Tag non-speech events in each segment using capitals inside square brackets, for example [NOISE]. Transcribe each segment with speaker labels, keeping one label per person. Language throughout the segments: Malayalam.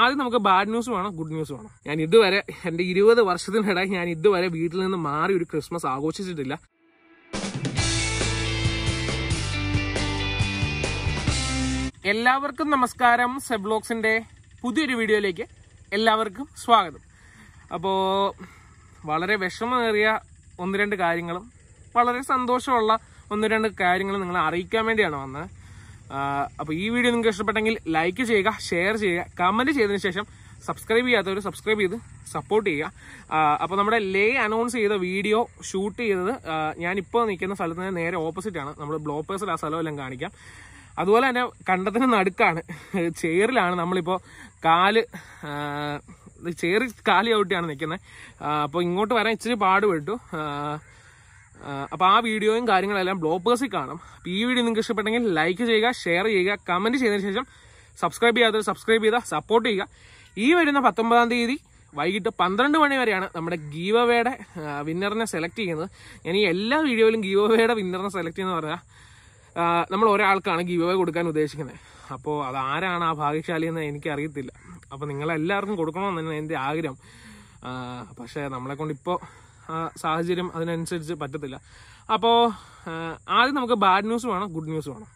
Speaker 1: ആദ്യം നമുക്ക് ബാഡ് ന്യൂസ് വേണം ഗുഡ് ന്യൂസ് വേണം ഞാൻ ഇതുവരെ എന്റെ ഇരുപത് വർഷത്തിനിടെ ഞാൻ ഇതുവരെ വീട്ടിൽ നിന്ന് മാറി ഒരു ക്രിസ്മസ് ആഘോഷിച്ചിട്ടില്ല എല്ലാവർക്കും നമസ്കാരം സെബ്ലോക്സിന്റെ പുതിയൊരു വീഡിയോയിലേക്ക് എല്ലാവർക്കും സ്വാഗതം അപ്പോൾ വളരെ വിഷമമേറിയ ഒന്ന് രണ്ട് കാര്യങ്ങളും വളരെ സന്തോഷമുള്ള ഒന്ന് രണ്ട് കാര്യങ്ങളും നിങ്ങളെ അറിയിക്കാൻ വേണ്ടിയാണ് വന്നത് അപ്പോൾ ഈ വീഡിയോ നിങ്ങൾക്ക് ഇഷ്ടപ്പെട്ടെങ്കിൽ ലൈക്ക് ചെയ്യുക ഷെയർ ചെയ്യുക കമന്റ് ചെയ്തതിന് ശേഷം സബ്സ്ക്രൈബ് ചെയ്യാത്തവർ സബ്സ്ക്രൈബ് ചെയ്ത് സപ്പോർട്ട് ചെയ്യുക അപ്പോൾ നമ്മുടെ ലേ അനൗൺസ് ചെയ്ത വീഡിയോ ഷൂട്ട് ചെയ്തത് ഞാൻ ഇപ്പോൾ നിൽക്കുന്ന സ്ഥലത്തിന് നേരെ ഓപ്പോസിറ്റ് ആണ് നമ്മൾ ബ്ലോപ്പേഴ്സിൽ ആ സ്ഥലമെല്ലാം കാണിക്കാം അതുപോലെ തന്നെ കണ്ടത്തിന് നടുക്കാണ് ചെയറിലാണ് നമ്മളിപ്പോൾ കാല് ചെയറി കാലി ഔട്ടിയാണ് നിൽക്കുന്നത് അപ്പോൾ ഇങ്ങോട്ട് വരാൻ ഇച്ചിരി പാടുപെട്ടു അപ്പോൾ ആ വീഡിയോയും കാര്യങ്ങളെല്ലാം ബ്ലോപ്പേഴ്സിൽ കാണാം അപ്പോൾ ഈ വീഡിയോ നിങ്ങൾക്ക് ഇഷ്ടപ്പെട്ടെങ്കിൽ ലൈക്ക് ചെയ്യുക ഷെയർ ചെയ്യുക കമൻറ്റ് ചെയ്തതിന് ശേഷം സബ്സ്ക്രൈബ് ചെയ്യാത്തവർ സബ്സ്ക്രൈബ് ചെയ്ത സപ്പോർട്ട് ചെയ്യുക ഈ വരുന്ന പത്തൊമ്പതാം തീയതി വൈകിട്ട് പന്ത്രണ്ട് മണി വരെയാണ് നമ്മുടെ ഗീവ് അവയുടെ വിന്നറിനെ സെലക്ട് ചെയ്യുന്നത് ഞാൻ ഈ എല്ലാ വീഡിയോയിലും ഗീവ് അവയുടെ വിന്നറിനെ സെലക്ട് ചെയ്യുന്നത് പറഞ്ഞാൽ നമ്മൾ ഒരാൾക്കാണ് ഗീവ് അവേ കൊടുക്കാൻ ഉദ്ദേശിക്കുന്നത് അപ്പോൾ അത് ആരാണ് ആ ഭാഗ്യശാലി എന്ന് എനിക്കറിയത്തില്ല അപ്പോൾ നിങ്ങളെല്ലാവർക്കും കൊടുക്കണമെന്നാണ് എൻ്റെ ആഗ്രഹം പക്ഷേ നമ്മളെ ഇപ്പോൾ സാഹചര്യം അതിനനുസരിച്ച് പറ്റത്തില്ല അപ്പോൾ ആദ്യം നമുക്ക് ബാഡ് ന്യൂസ് വേണം ഗുഡ് ന്യൂസ് വേണം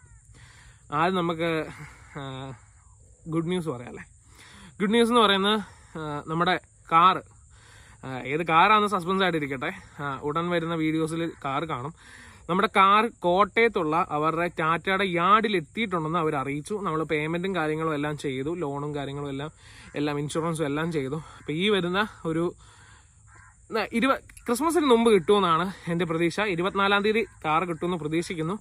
Speaker 1: ആദ്യം നമുക്ക് ഗുഡ് ന്യൂസ് പറയാമല്ലേ ഗുഡ് ന്യൂസ് എന്ന് പറയുന്നത് നമ്മുടെ കാറ് ഏത് കാറാണ് സസ്പെൻസ് ആയിട്ടിരിക്കട്ടെ ഉടൻ വരുന്ന വീഡിയോസിൽ കാർ കാണും നമ്മുടെ കാർ കോട്ടയത്തുള്ള അവരുടെ ടാറ്റയുടെ യാർഡിൽ എത്തിയിട്ടുണ്ടെന്ന് അവർ അറിയിച്ചു നമ്മൾ പേയ്മെൻറ്റും കാര്യങ്ങളും എല്ലാം ചെയ്തു ലോണും കാര്യങ്ങളും എല്ലാം എല്ലാം ഇൻഷുറൻസും എല്ലാം ചെയ്തു അപ്പോൾ ഈ വരുന്ന ഒരു ഇരുപ ക്രിസ്മസിന് മുമ്പ് കിട്ടുമെന്നാണ് എൻ്റെ പ്രതീക്ഷ ഇരുപത്തിനാലാം തീയതി കാർ കിട്ടുമെന്ന് പ്രതീക്ഷിക്കുന്നു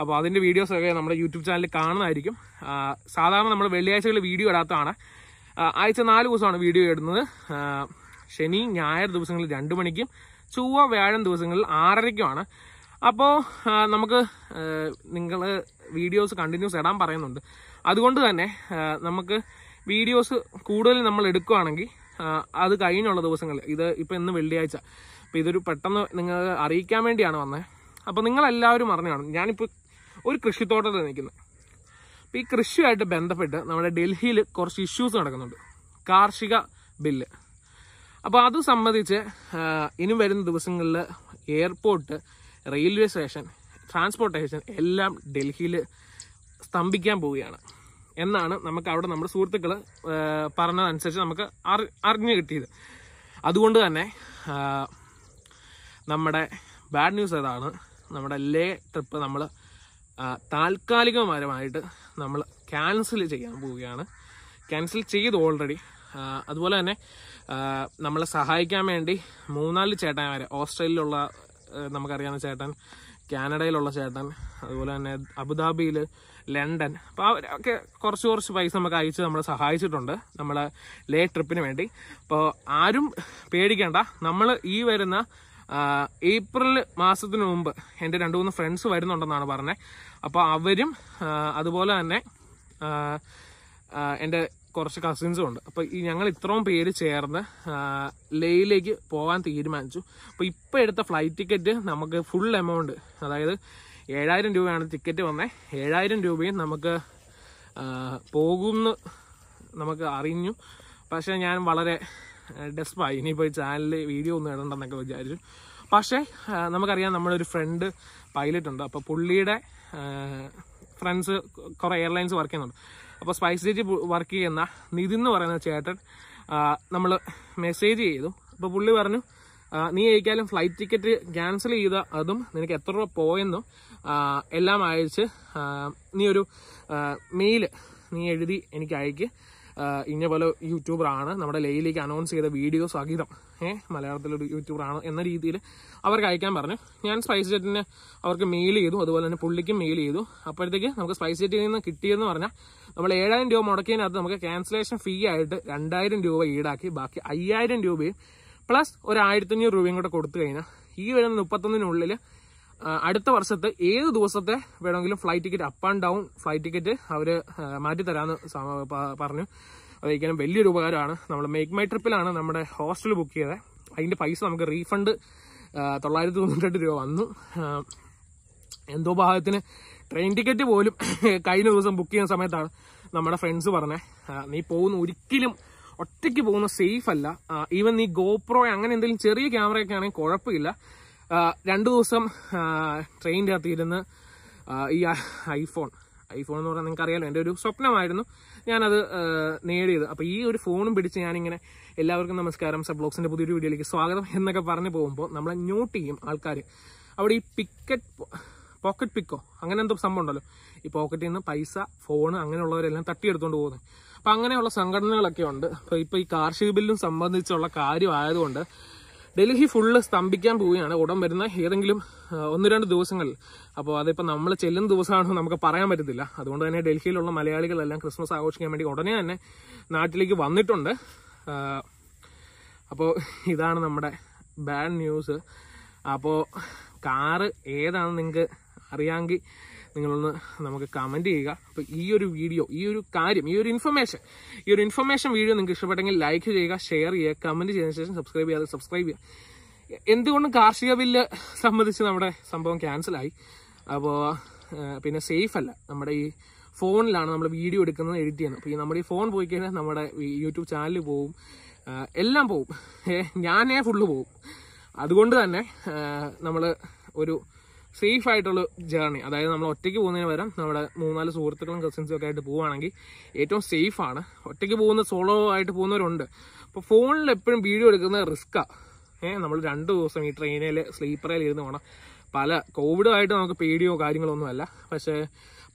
Speaker 1: അപ്പോൾ അതിൻ്റെ വീഡിയോസൊക്കെ നമ്മുടെ യൂട്യൂബ് ചാനലിൽ കാണുന്നതായിരിക്കും സാധാരണ നമ്മൾ വെള്ളിയാഴ്ചകളിൽ വീഡിയോ ഇടാത്തതാണ് ആഴ്ച നാല് ദിവസമാണ് വീഡിയോ ഇടുന്നത് ശനി ഞായർ ദിവസങ്ങളിൽ രണ്ട് മണിക്കും ചൊവ്വ വ്യാഴം ദിവസങ്ങളിൽ ആറരയ്ക്കുമാണ് അപ്പോൾ നമുക്ക് നിങ്ങൾ വീഡിയോസ് കണ്ടിന്യൂസ് ഇടാൻ പറയുന്നുണ്ട് അതുകൊണ്ട് തന്നെ നമുക്ക് വീഡിയോസ് കൂടുതൽ നമ്മൾ എടുക്കുകയാണെങ്കിൽ അത് കഴിഞ്ഞുള്ള ദിവസങ്ങളിൽ ഇത് ഇപ്പം ഇന്ന് വെള്ളിയാഴ്ച അപ്പോൾ ഇതൊരു പെട്ടെന്ന് നിങ്ങൾ അറിയിക്കാൻ വേണ്ടിയാണ് വന്നത് അപ്പോൾ നിങ്ങളെല്ലാവരും അറിഞ്ഞു കാണും ഞാനിപ്പോൾ ഒരു കൃഷിത്തോട്ടത്തിൽ നിൽക്കുന്നത് അപ്പം ഈ കൃഷിയുമായിട്ട് ബന്ധപ്പെട്ട് നമ്മുടെ ഡൽഹിയിൽ കുറച്ച് ഇഷ്യൂസ് നടക്കുന്നുണ്ട് കാർഷിക ബില്ല് അപ്പോൾ അത് സംബന്ധിച്ച് ഇനി വരുന്ന ദിവസങ്ങളിൽ എയർപോർട്ട് റെയിൽവേ സ്റ്റേഷൻ ട്രാൻസ്പോർട്ടേഷൻ എല്ലാം ഡൽഹിയിൽ സ്തംഭിക്കാൻ പോവുകയാണ് എന്നാണ് നമുക്ക് അവിടെ നമ്മുടെ സുഹൃത്തുക്കൾ പറഞ്ഞതനുസരിച്ച് നമുക്ക് അറിഞ്ഞു കിട്ടിയത് അതുകൊണ്ട് തന്നെ നമ്മുടെ ബാഡ് ന്യൂസ് അതാണ് നമ്മുടെ ലേ ട്രിപ്പ് നമ്മൾ താൽക്കാലികപരമായിട്ട് നമ്മൾ ക്യാൻസൽ ചെയ്യാൻ പോവുകയാണ് ക്യാൻസൽ ചെയ്തു ഓൾറെഡി അതുപോലെ തന്നെ നമ്മളെ സഹായിക്കാൻ വേണ്ടി മൂന്നാല് ചേട്ടന്മാരെ ഓസ്ട്രേലിയയിലുള്ള നമുക്കറിയാവുന്ന ചേട്ടൻ കാനഡയിലുള്ള ചേട്ടൻ അതുപോലെ തന്നെ അബുദാബിയിൽ ലണ്ടൻ അപ്പോൾ ഒക്കെ കുറച്ച് കുറച്ച് പൈസ നമുക്ക് അയച്ച് നമ്മളെ സഹായിച്ചിട്ടുണ്ട് നമ്മളെ ലേ ട്രിപ്പിന് വേണ്ടി അപ്പോൾ ആരും പേടിക്കേണ്ട നമ്മൾ ഈ വരുന്ന ഏപ്രിൽ മാസത്തിന് മുമ്പ് എൻ്റെ രണ്ട് മൂന്ന് ഫ്രണ്ട്സ് വരുന്നുണ്ടെന്നാണ് പറഞ്ഞത് അപ്പോൾ അവരും അതുപോലെ തന്നെ എൻ്റെ കുറച്ച് കസിൻസും ഉണ്ട് അപ്പോൾ ഈ ഞങ്ങൾ ഇത്രയും പേര് ചേർന്ന് ലേയിലേക്ക് പോകാൻ തീരുമാനിച്ചു അപ്പോൾ ഇപ്പോൾ എടുത്ത ഫ്ലൈറ്റ് ടിക്കറ്റ് നമുക്ക് ഫുൾ എമൗണ്ട് അതായത് ഏഴായിരം രൂപയാണ് ടിക്കറ്റ് വന്നത് ഏഴായിരം രൂപയും നമുക്ക് പോകുമെന്ന് നമുക്ക് അറിഞ്ഞു പക്ഷേ ഞാൻ വളരെ ഡെസ്പായി ഇനിയിപ്പോൾ ചാനലിൽ വീഡിയോ ഒന്നും ഇടണ്ടെന്നൊക്കെ വിചാരിച്ചു പക്ഷേ നമുക്കറിയാം നമ്മുടെ ഒരു ഫ്രണ്ട് പൈലറ്റ് ഉണ്ട് അപ്പോൾ പുള്ളിയുടെ ഫ്രണ്ട്സ് കുറേ എയർലൈൻസ് വർക്ക് ചെയ്യുന്നുണ്ട് അപ്പോൾ സ്പൈസ് ജെറ്റ് വർക്ക് ചെയ്യുന്ന നിതിൻ എന്ന് പറയുന്ന ചേട്ടൻ നമ്മൾ മെസ്സേജ് ചെയ്തു അപ്പോൾ പുള്ളി പറഞ്ഞു നീ അയക്കാലും ഫ്ലൈറ്റ് ടിക്കറ്റ് ക്യാൻസൽ ചെയ്ത അതും നിനക്ക് എത്ര രൂപ പോയെന്നും എല്ലാം അയച്ച് നീ ഒരു മെയിൽ നീ എഴുതി എനിക്ക് അയക്ക് ഇന്ന പോലെ യൂട്യൂബറാണ് നമ്മുടെ ലൈയിലേക്ക് അനൗൺസ് ചെയ്ത വീഡിയോസ് സഹിതം ഏഹ് മലയാളത്തിലൊരു യൂട്യൂബറാണ് എന്ന രീതിയിൽ അവർക്ക് അയക്കാൻ പറഞ്ഞു ഞാൻ സ്പൈസ് ജെറ്റിന് അവർക്ക് മെയിൽ ചെയ്തു അതുപോലെ തന്നെ പുള്ളിക്കും മെയിൽ ചെയ്തു അപ്പോഴത്തേക്ക് നമുക്ക് സ്പൈസ് ജെറ്റിൽ നിന്ന് കിട്ടിയെന്ന് പറഞ്ഞാൽ നമ്മൾ ഏഴായിരം രൂപ മുടക്കിയതിനകത്ത് നമുക്ക് ക്യാൻസലേഷൻ ഫീ ആയിട്ട് രണ്ടായിരം രൂപ ഈടാക്കി ബാക്കി അയ്യായിരം രൂപയും പ്ലസ് ഒരു ആയിരത്തഞ്ഞൂറ് രൂപയും കൂടെ കൊടുത്തു കഴിഞ്ഞാൽ ഈ വരുന്ന മുപ്പത്തൊന്നിനുള്ളിൽ അടുത്ത വർഷത്തെ ഏത് ദിവസത്തെ വേണമെങ്കിലും flight ticket up and down flight ticket അവർ മാറ്റിത്തരാമെന്ന് പറഞ്ഞു അതൊരിക്കലും വലിയൊരു ഉപകാരമാണ് നമ്മൾ മേക്ക് മൈ ട്രിപ്പിലാണ് നമ്മുടെ ഹോസ്റ്റൽ ബുക്ക് ചെയ്തത് അതിൻ്റെ പൈസ നമുക്ക് റീഫണ്ട് തൊള്ളായിരത്തി തൊണ്ണൂറ്റെട്ട് രൂപ വന്നു എന്തോ ഭാഗത്തിന് ട്രെയിൻ ടിക്കറ്റ് പോലും [LAUGHS] കഴിഞ്ഞ ദിവസം ബുക്ക് ചെയ്യുന്ന സമയത്താണ് നമ്മുടെ ഫ്രണ്ട്സ് പറഞ്ഞത് നീ പോകുന്ന ഒരിക്കലും ഒറ്റയ്ക്ക് പോകുന്ന സേഫ് അല്ല ഈവൻ ഈ ഗോപ്രോ അങ്ങനെ എന്തെങ്കിലും ചെറിയ ക്യാമറയൊക്കെ ആണെങ്കിൽ കുഴപ്പമില്ല രണ്ടു ദിവസം ട്രെയിനിൻ്റെ അകത്ത് ഇരുന്ന് ഈ ഐഫോൺ ഐഫോൺ എന്ന് പറഞ്ഞാൽ നിങ്ങൾക്കറിയാലോ എൻ്റെ ഒരു സ്വപ്നമായിരുന്നു ഞാനത് നേടിയത് അപ്പോൾ ഈ ഒരു ഫോണും പിടിച്ച് ഞാനിങ്ങനെ എല്ലാവർക്കും നമസ്കാരം സബ്ലോഗ്സിൻ്റെ പുതിയൊരു വീഡിയോയിലേക്ക് സ്വാഗതം എന്നൊക്കെ പറഞ്ഞു പോകുമ്പോൾ നമ്മളെ ന്യൂട്ട് ചെയ്യും ആൾക്കാർ അവിടെ ഈ പിക്കറ്റ് പോക്കറ്റ് പിക്കോ അങ്ങനെ എന്തോ സംഭവം ഉണ്ടല്ലോ ഈ പോക്കറ്റിൽ നിന്ന് പൈസ ഫോൺ അങ്ങനെയുള്ളവരെല്ലാം തട്ടിയെടുത്തുകൊണ്ട് പോകുന്നത് അപ്പം അങ്ങനെയുള്ള സംഘടനകളൊക്കെ ഉണ്ട് അപ്പോൾ ഇപ്പോൾ ഈ കാർഷിക ബില്ലും സംബന്ധിച്ചുള്ള കാര്യമായതുകൊണ്ട് ഡൽഹി ഫുള്ള് സ്തംഭിക്കാൻ പോവുകയാണ് ഉടൻ വരുന്ന ഏതെങ്കിലും ഒന്ന് രണ്ട് ദിവസങ്ങളിൽ അപ്പോൾ അതിപ്പോൾ നമ്മൾ ചെല്ലുന്ന ദിവസമാണെന്ന് നമുക്ക് പറയാൻ പറ്റത്തില്ല അതുകൊണ്ട് തന്നെ ഡൽഹിയിലുള്ള മലയാളികളെല്ലാം ക്രിസ്മസ് ആഘോഷിക്കാൻ വേണ്ടി ഉടനെ തന്നെ നാട്ടിലേക്ക് വന്നിട്ടുണ്ട് അപ്പോൾ ഇതാണ് നമ്മുടെ ബാഡ് ന്യൂസ് അപ്പോൾ കാറ് ഏതാണ് നിങ്ങൾക്ക് അറിയാമെങ്കിൽ നിങ്ങളൊന്ന് നമുക്ക് കമൻറ്റ് ചെയ്യുക അപ്പോൾ ഈ ഒരു വീഡിയോ ഈ ഒരു കാര്യം ഈ ഒരു ഇൻഫർമേഷൻ ഈ ഒരു ഇൻഫർമേഷൻ വീഡിയോ നിങ്ങൾക്ക് ഇഷ്ടപ്പെട്ടെങ്കിൽ ലൈക്ക് ചെയ്യുക ഷെയർ ചെയ്യുക കമൻറ്റ് ചെയ്തതിനു ശേഷം സബ്സ്ക്രൈബ് ചെയ്യാതെ സബ്സ്ക്രൈബ് ചെയ്യുക എന്തുകൊണ്ടും കാർഷിക ബില്ല് സംബന്ധിച്ച് നമ്മുടെ സംഭവം ക്യാൻസലായി അപ്പോൾ പിന്നെ സേഫ് അല്ല നമ്മുടെ ഈ ഫോണിലാണ് നമ്മൾ വീഡിയോ എടുക്കുന്നത് എഡിറ്റ് ചെയ്യുന്നത് അപ്പോൾ ഈ നമ്മുടെ ഈ ഫോൺ പോയി കഴിഞ്ഞാൽ നമ്മുടെ യൂട്യൂബ് ചാനലിൽ പോവും എല്ലാം പോവും ഞാനേ ഫുള്ള് പോവും അതുകൊണ്ട് തന്നെ നമ്മൾ ഒരു സേഫ് ആയിട്ടുള്ള ജേർണി അതായത് നമ്മൾ ഒറ്റയ്ക്ക് പോകുന്നതിന് പകരം നമ്മുടെ മൂന്നാല് സുഹൃത്തുക്കളും കസിൻസും ഒക്കെ ആയിട്ട് പോവുകയാണെങ്കിൽ ഏറ്റവും സേഫ് ആണ് ഒറ്റയ്ക്ക് പോകുന്ന സോളോ ആയിട്ട് പോകുന്നവരുണ്ട് അപ്പോൾ ഫോണിൽ എപ്പോഴും വീഡിയോ എടുക്കുന്നത് റിസ്ക്കാണ് ഏഹ് നമ്മൾ രണ്ട് ദിവസം ഈ ട്രെയിനിൽ സ്ലീപ്പറിൽ ഇരുന്ന് പോകണം പല കോവിഡുമായിട്ട് നമുക്ക് പേടിയോ കാര്യങ്ങളോ ഒന്നുമല്ല പക്ഷേ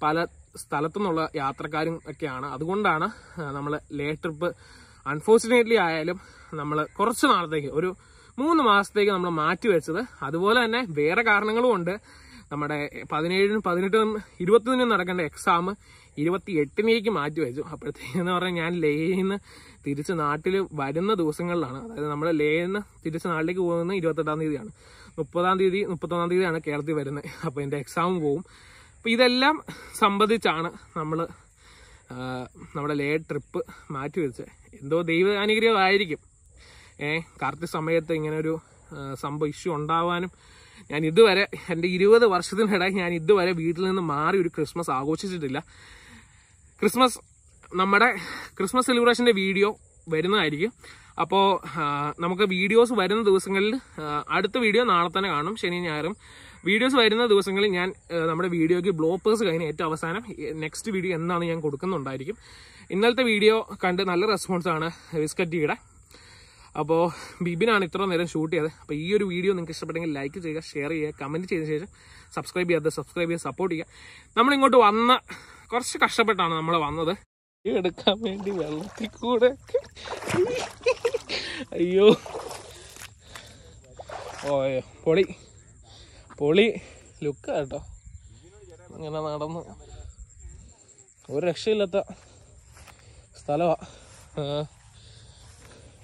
Speaker 1: പല സ്ഥലത്തുനിന്നുള്ള യാത്രക്കാരും ഒക്കെയാണ് അതുകൊണ്ടാണ് നമ്മൾ ലേ ട്രിപ്പ് അൺഫോർച്ചുനേറ്റ്ലി ആയാലും നമ്മൾ കുറച്ച് നാളത്തേക്ക് ഒരു മൂന്ന് മാസത്തേക്ക് നമ്മൾ മാറ്റി വെച്ചത് അതുപോലെ തന്നെ വേറെ കാരണങ്ങളും ഉണ്ട് നമ്മുടെ പതിനേഴിനും പതിനെട്ടിനും ഇരുപത്തിനും നടക്കേണ്ട എക്സാം ഇരുപത്തി എട്ടിനേക്ക് മാറ്റി വെച്ചു അപ്പോഴത്തേക്കെന്ന് പറഞ്ഞാൽ ഞാൻ ലേന്ന് തിരിച്ച് നാട്ടിൽ വരുന്ന ദിവസങ്ങളിലാണ് അതായത് നമ്മൾ ലേന്ന് തിരിച്ച് നാട്ടിലേക്ക് പോകുന്നത് ഇരുപത്തെട്ടാം തീയതിയാണ് മുപ്പതാം തീയതി മുപ്പത്തൊന്നാം തീയതിയാണ് കേരളത്തിൽ വരുന്നത് അപ്പോൾ എൻ്റെ എക്സാം പോവും അപ്പോൾ ഇതെല്ലാം സംബന്ധിച്ചാണ് നമ്മൾ നമ്മുടെ ലേ ട്രിപ്പ് മാറ്റി വെച്ചത് എന്തോ ദൈവ അനുഗ്രഹമായിരിക്കും കറക്റ്റ് സമയത്ത് ഇങ്ങനെ ഒരു സംഭവം ഇഷ്യൂ ഉണ്ടാവാനും ഞാൻ ഇതുവരെ എൻ്റെ ഇരുപത് വർഷത്തിനിടെ ഞാൻ ഇതുവരെ വീട്ടിൽ നിന്ന് മാറി ഒരു ക്രിസ്മസ് ആഘോഷിച്ചിട്ടില്ല ക്രിസ്മസ് നമ്മുടെ ക്രിസ്മസ് സെലിബ്രേഷൻ്റെ വീഡിയോ വരുന്നതായിരിക്കും അപ്പോൾ നമുക്ക് വീഡിയോസ് വരുന്ന ദിവസങ്ങളിൽ അടുത്ത വീഡിയോ നാളെ തന്നെ കാണും ശനി ഞായറും വീഡിയോസ് വരുന്ന ദിവസങ്ങളിൽ ഞാൻ നമ്മുടെ വീഡിയോയ്ക്ക് ബ്ലോപ്പേഴ്സ് കഴിഞ്ഞ ഏറ്റവും അവസാനം നെക്സ്റ്റ് വീഡിയോ എന്നാണ് ഞാൻ കൊടുക്കുന്നുണ്ടായിരിക്കും ഇന്നലത്തെ വീഡിയോ കണ്ട് നല്ല റെസ്പോൺസാണ് വിസ്കറ്റിയുടെ അപ്പോൾ ബിബിനാണ് ഇത്ര നേരം ഷൂട്ട് ചെയ്തത് അപ്പോൾ ഈ ഒരു വീഡിയോ നിങ്ങൾക്ക് ഇഷ്ടപ്പെട്ടെങ്കിൽ ലൈക്ക് ചെയ്യുക ഷെയർ ചെയ്യുക കമൻറ്റ് ചെയ്തതിന് ശേഷം സബ്സ്ക്രൈബ് ചെയ്യാതെ സബ്സ്ക്രൈബ് ചെയ്യുക സപ്പോർട്ട് ചെയ്യുക നമ്മളിങ്ങോട്ട് വന്ന കുറച്ച് കഷ്ടപ്പെട്ടാണ് നമ്മൾ വന്നത് എടുക്കാൻ വേണ്ടി വെള്ളത്തിൽ കൂടെ അയ്യോ ഓയോ പൊളി പൊളി ലുക്ക് കേട്ടോ ഇങ്ങനെ നടന്ന് ഒരു രക്ഷയില്ലാത്ത സ്ഥലമാണ്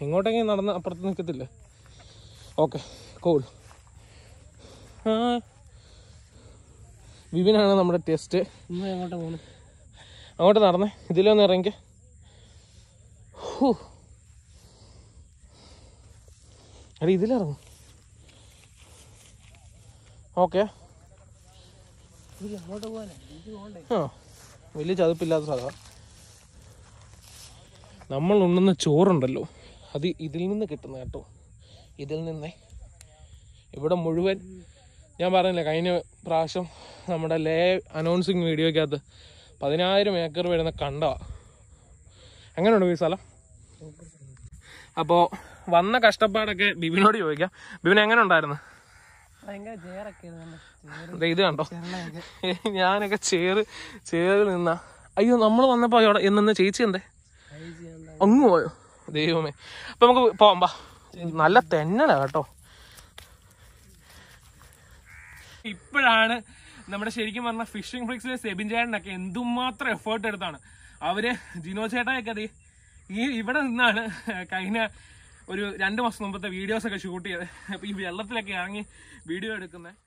Speaker 1: എങ്ങോട്ടെങ്കിലും നടന്ന് അപ്പുറത്ത് നിൽക്കത്തില്ല ഓക്കെ കൂൾ വിപിനാണ് നമ്മുടെ ടെസ്റ്റ് എങ്ങോട്ട് പോകണം അങ്ങോട്ട് നടന്നേ ഇതിലൊന്ന് ഇറങ്ങി അല്ല ഇതിലിറങ്ങും ഓക്കെ ആ വലിയ ചതുപ്പില്ലാത്ത സ്ഥലമാണ് നമ്മൾ ഉണ്ണുന്ന ചോറുണ്ടല്ലോ അത് ഇതിൽ നിന്ന് കിട്ടുന്ന കേട്ടോ ഇതിൽ നിന്ന് ഇവിടെ മുഴുവൻ ഞാൻ പറഞ്ഞില്ല കഴിഞ്ഞ പ്രാവശ്യം നമ്മുടെ ലേ അനൗൺസിങ് വീഡിയോയ്ക്കകത്ത് പതിനായിരം ഏക്കർ വരുന്ന കണ്ട എങ്ങനെയുണ്ട് ഈ സ്ഥലം അപ്പോൾ വന്ന കഷ്ടപ്പാടൊക്കെ ബിബിനോട് ചോദിക്കാം ബിബിൻ എങ്ങനെ ഉണ്ടായിരുന്നു ഇത് കണ്ടോ ഞാനൊക്കെ ചേറ് ചേറ് നിന്ന അയ്യോ നമ്മൾ വന്നപ്പോ എന്നെ ചേച്ചി എന്തേ അങ്ങ് പോയോ ദൈവമേ അപ്പൊ നമുക്ക് പോകാം ബാ നല്ല തെന്നല കേട്ടോ ഇപ്പോഴാണ് നമ്മുടെ ശരിക്കും പറഞ്ഞ ഫിഷിംഗ് ഫ്ലിക്സിലെ സെബിൻ ചേട്ടനൊക്കെ എന്തുമാത്രം എഫേർട്ട് എടുത്താണ് അവര് ജിനോ ചേട്ടയൊക്കെ അതെ ഈ ഇവിടെ നിന്നാണ് കഴിഞ്ഞ ഒരു രണ്ട് മാസം മുമ്പത്തെ വീഡിയോസ് ഒക്കെ ഷൂട്ട് ചെയ്ത് അപ്പൊ ഈ വെള്ളത്തിലൊക്കെ ഇറങ്ങി വീഡിയോ എടുക്കുന്നത്